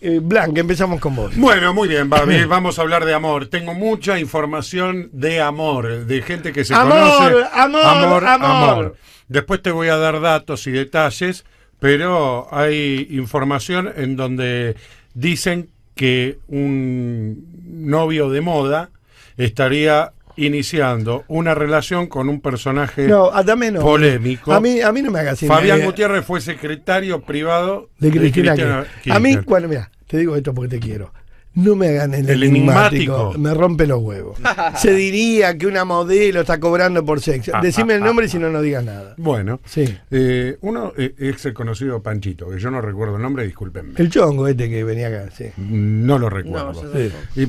Eh, empezamos con vos. Bueno, muy bien, Vamos a hablar de amor. Tengo mucha información de amor, de gente que se conoce. amor, amor, amor. Después te voy a dar datos y detalles, pero hay información en donde dicen que un novio de moda estaría iniciando una relación con un personaje ah, polémico. A mí, a mí no me hagas Fabián eh. Gutiérrez fue secretario privado de, Cristina. Cristina. A mí, bueno, mira, te digo esto porque te quiero. No me hagan el, el enigmático. Me rompe los huevos. Se diría que una modelo está cobrando por sexo. Decime el nombre si no, no digas nada. Bueno, sí. Eh, uno eh, es el conocido Panchito, que yo no recuerdo el nombre, discúlpenme. El chongo este que venía acá, sí. No lo recuerdo.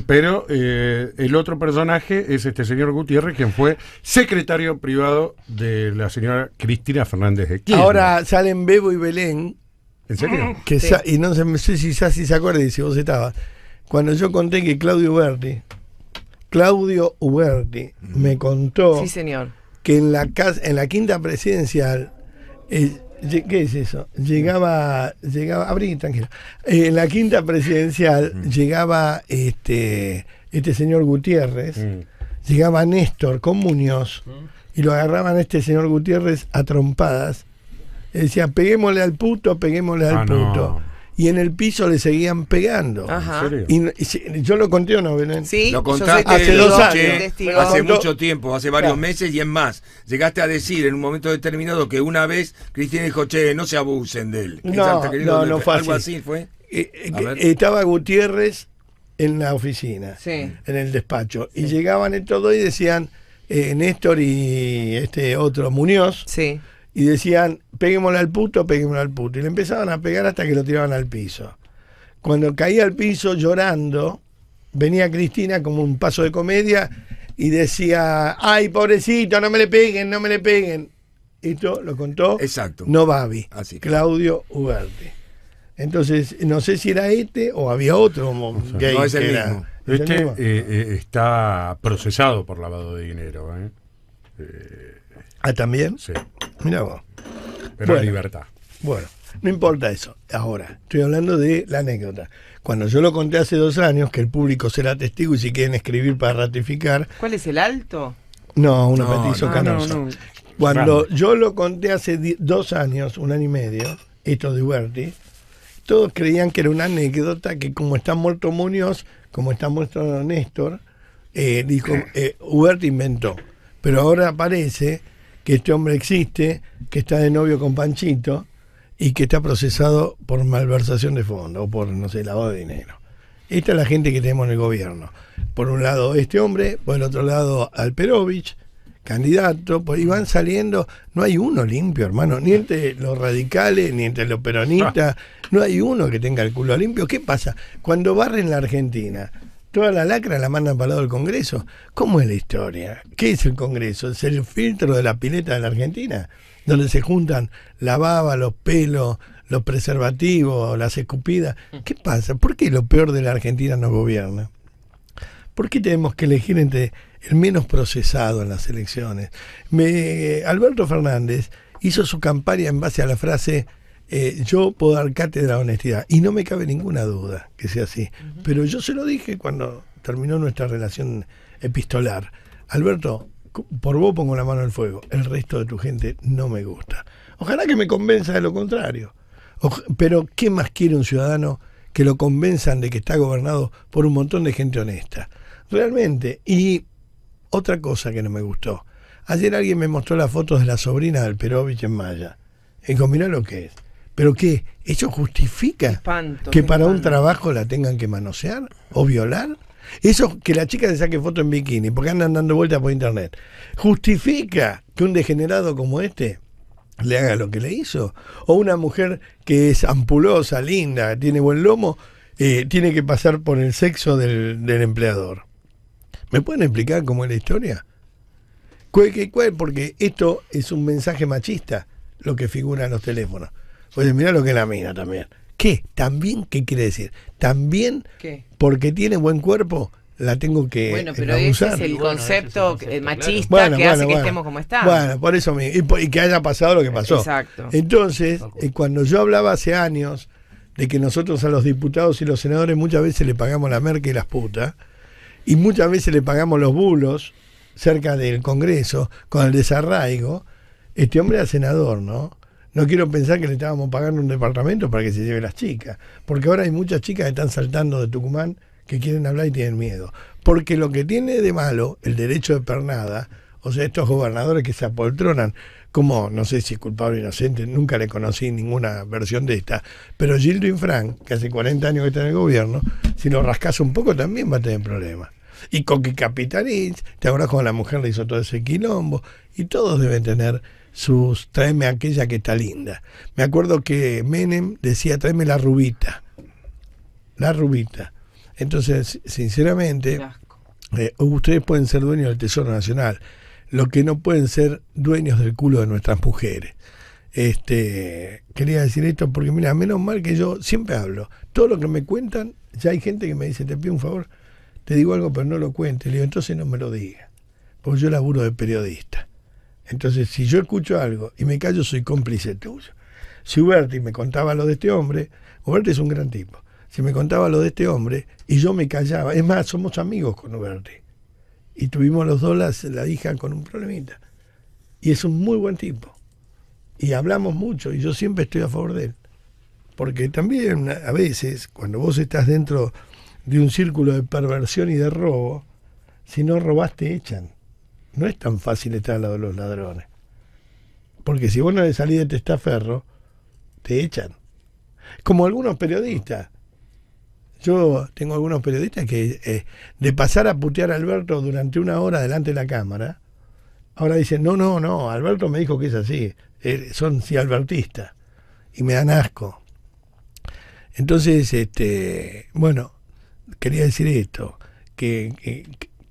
pero eh, el otro personaje es este señor Gutiérrez, quien fue secretario privado de la señora Cristina Fernández de Kirchner. Ahora salen Bebo y Belén. ¿En serio? Que Y no sé si, si, si se acuerda, si vos estabas cuando yo conté que Claudio Uberti, Claudio Uberti mm. me contó señor. que en la, casa, en la quinta presidencial, eh, ¿qué es eso? Llegaba, llegaba, abrí tranquila, eh, en la quinta presidencial mm. llegaba este, este señor Gutiérrez, mm. llegaba Néstor con Muñoz y lo agarraban a este señor Gutiérrez a trompadas. Decía, peguémosle al puto, peguémosle al ah, puto y en el piso le seguían pegando. Y, yo lo conté o no, Belén. Sí, lo contaste hace mucho tiempo, hace varios meses y es más. Llegaste a decir en un momento determinado que una vez Cristina dijo, che, no se abusen de él. No, no, no Algo así fue. Eh, eh, estaba Gutiérrez en la oficina, en el despacho. Y llegaban en todo y decían, eh, Néstor y este otro Muñoz. Sí y decían, peguémosle al puto, peguémosle al puto. Y le empezaban a pegar hasta que lo tiraban al piso. Cuando caía al piso llorando, venía Cristina como un paso de comedia y decía, ay, pobrecito, no me le peguen, no me le peguen. Esto lo contó Exacto. Novavi, Claudio Ugarte. Entonces, no sé si era este o había otro no Este está procesado por lavado de dinero. ¿eh? eh Ah, también. Sí. Mira vos. Pero la libertad. Bueno, no importa eso. Ahora, estoy hablando de la anécdota. Cuando yo lo conté hace dos años, que el público será testigo y si quieren escribir para ratificar. ¿Cuál es el alto? No, un apetizo no, Cuando yo lo conté hace dos años, un año y medio, esto de Huberti, todos creían que era una anécdota que como está muerto Muñoz, como está muerto Néstor, eh, dijo, eh, inventó. Pero ahora aparece este hombre existe, que está de novio con Panchito y que está procesado por malversación de fondos o por, no sé, lavado de dinero. Esta es la gente que tenemos en el gobierno. Por un lado este hombre, por el otro lado Alperovich, candidato, pues, y van saliendo, no hay uno limpio, hermano, ni entre los radicales, ni entre los peronistas, ah. no hay uno que tenga el culo limpio. ¿Qué pasa? Cuando barren la Argentina, toda la lacra la mandan para el lado del Congreso. ¿Cómo es la historia? ¿Qué es el Congreso? ¿Es el filtro de la pileta de la Argentina? Donde se juntan la baba, los pelos, los preservativos, las escupidas. ¿Qué pasa? ¿Por qué lo peor de la Argentina no gobierna? ¿Por qué tenemos que elegir entre el menos procesado en las elecciones? Me, eh, Alberto Fernández hizo su campaña en base a la frase eh, yo puedo dar cátedra de honestidad y no me cabe ninguna duda que sea así. Pero yo se lo dije cuando terminó nuestra relación epistolar. Alberto, por vos pongo la mano al fuego, el resto de tu gente no me gusta. Ojalá que me convenza de lo contrario. pero ¿qué más quiere un ciudadano que lo convenzan de que está gobernado por un montón de gente honesta? Realmente. Y otra cosa que no me gustó. Ayer alguien me mostró las fotos de la sobrina del Perovich en Maya. Y dijo, lo que es. ¿Pero qué? ¿Eso justifica que para un trabajo la tengan que manosear o violar? Eso que la chica se saque foto en bikini, porque andan dando vueltas por internet. ¿Justifica que un degenerado como este le haga lo que le hizo? ¿O una mujer que es ampulosa, linda, tiene buen lomo, eh, tiene que pasar por el sexo del, empleador? ¿Me pueden explicar cómo es la historia? ¿Cuál, Porque esto es un mensaje machista, lo que figura en los teléfonos. Pues mirá lo que es la mina también. ¿Qué? ¿También qué quiere decir? También porque tiene buen cuerpo la tengo que Bueno, pero ese es, el concepto, machista que hace que estemos como estamos. Bueno, por eso mismo. Y, que haya pasado lo que pasó. Exacto. Entonces, eh, cuando yo hablaba hace años de que nosotros a los diputados y los senadores muchas veces le pagamos la merca y las putas, y muchas veces le pagamos los bulos cerca del Congreso con el desarraigo, este hombre era senador, ¿no? No quiero pensar que le estábamos pagando un departamento para que se lleve las chicas, porque ahora hay muchas chicas que están saltando de Tucumán que quieren hablar y tienen miedo. Porque lo que tiene de malo el derecho de pernada, o sea, estos gobernadores que se apoltronan, como no sé si es culpable o inocente, nunca le conocí ninguna versión de esta, pero Gildo Frank, que hace 40 años que está en el gobierno, si lo rascas un poco también va a tener problemas. Y con que Capitanich, te acuerdas con la mujer le hizo todo ese quilombo, y todos deben tener sus aquella que está linda. Me acuerdo que Menem decía tráeme la rubita. La rubita. Entonces, sinceramente, eh, ustedes pueden ser dueños del Tesoro Nacional, lo que no pueden ser dueños del culo de nuestras mujeres. Este, quería decir esto porque, mira, menos mal que yo siempre hablo. Todo lo que me cuentan, ya hay gente que me dice, te pido un favor, te digo algo, pero no lo cuente. Le digo, entonces no me lo diga, porque yo laburo de periodista. Entonces, si yo escucho algo y me callo, soy cómplice tuyo. Si Uberti me contaba lo de este hombre, Uberti es un gran tipo. Si me contaba lo de este hombre y yo me callaba, es más, somos amigos con Uberti. Y tuvimos los dos la hija con un problemita. Y es un muy buen tipo. Y hablamos mucho y yo siempre estoy a favor de él. Porque también a veces, cuando vos estás dentro de un círculo de perversión y de robo, si no robaste, echan no es tan fácil estar al lado de los ladrones. Porque si vos no le salís de testaferro, te echan. Como algunos periodistas. Yo tengo algunos periodistas que eh, de pasar a putear a Alberto durante una hora delante de la cámara, ahora dicen, no, no, no, Alberto me dijo que es así. Eh, son sí albertistas. Y me dan asco. Entonces, este, bueno, quería decir esto, que,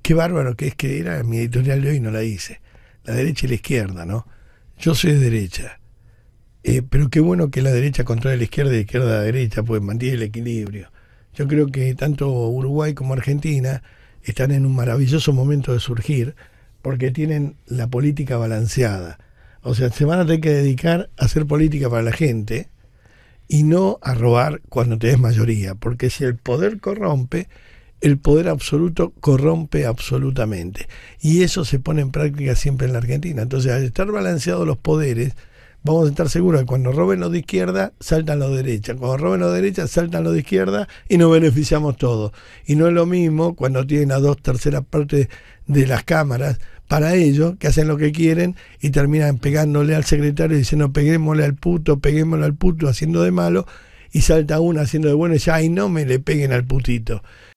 qué bárbaro que es que era mi editorial de hoy no la hice. La derecha y la izquierda, ¿no? Yo soy de derecha. Eh, pero qué bueno que la derecha controla la izquierda y izquierda la derecha, pues mantiene el equilibrio. Yo creo que tanto Uruguay como Argentina están en un maravilloso momento de surgir porque tienen la política balanceada. O sea, se van a tener que dedicar a hacer política para la gente y no a robar cuando des mayoría, porque si el poder corrompe, el poder absoluto corrompe absolutamente. Y eso se pone en práctica siempre en la Argentina. Entonces, al estar balanceados los poderes, vamos a estar seguros que cuando roben los de izquierda, saltan los de derecha. Cuando roben los de derecha, saltan los de izquierda y nos beneficiamos todos. Y no es lo mismo cuando tienen a dos terceras partes de las cámaras para ellos, que hacen lo que quieren y terminan pegándole al secretario diciendo peguémosle al puto, peguémosle al puto haciendo de malo y salta uno haciendo de bueno y ya, y no me le peguen al putito.